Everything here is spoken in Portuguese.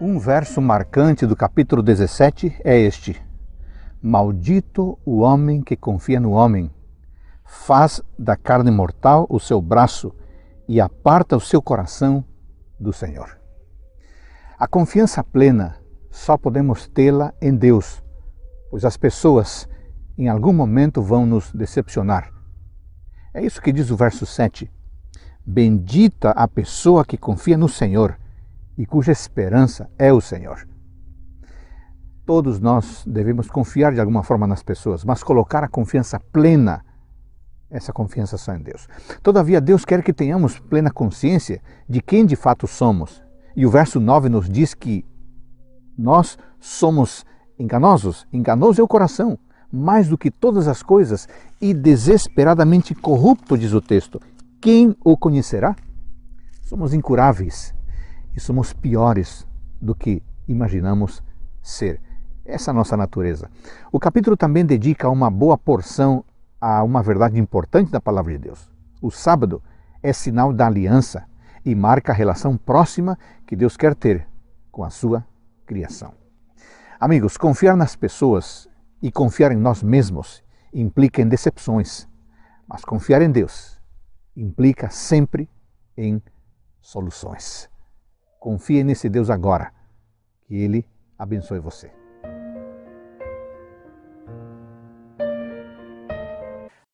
Um verso marcante do capítulo 17 é este: Maldito o homem que confia no homem, faz da carne mortal o seu braço e aparta o seu coração do Senhor. A confiança plena só podemos tê-la em Deus, pois as pessoas em algum momento vão nos decepcionar. É isso que diz o verso 7. Bendita a pessoa que confia no Senhor e cuja esperança é o Senhor. Todos nós devemos confiar de alguma forma nas pessoas, mas colocar a confiança plena, essa confiança só em Deus. Todavia, Deus quer que tenhamos plena consciência de quem de fato somos. E o verso 9 nos diz que nós somos enganosos, enganoso é o coração, mais do que todas as coisas, e desesperadamente corrupto, diz o texto. Quem o conhecerá? Somos incuráveis, e somos piores do que imaginamos ser. Essa é a nossa natureza. O capítulo também dedica uma boa porção a uma verdade importante da palavra de Deus. O sábado é sinal da aliança e marca a relação próxima que Deus quer ter com a sua criação. Amigos, confiar nas pessoas e confiar em nós mesmos implica em decepções, mas confiar em Deus implica sempre em soluções. Confie nesse Deus agora. Que Ele abençoe você.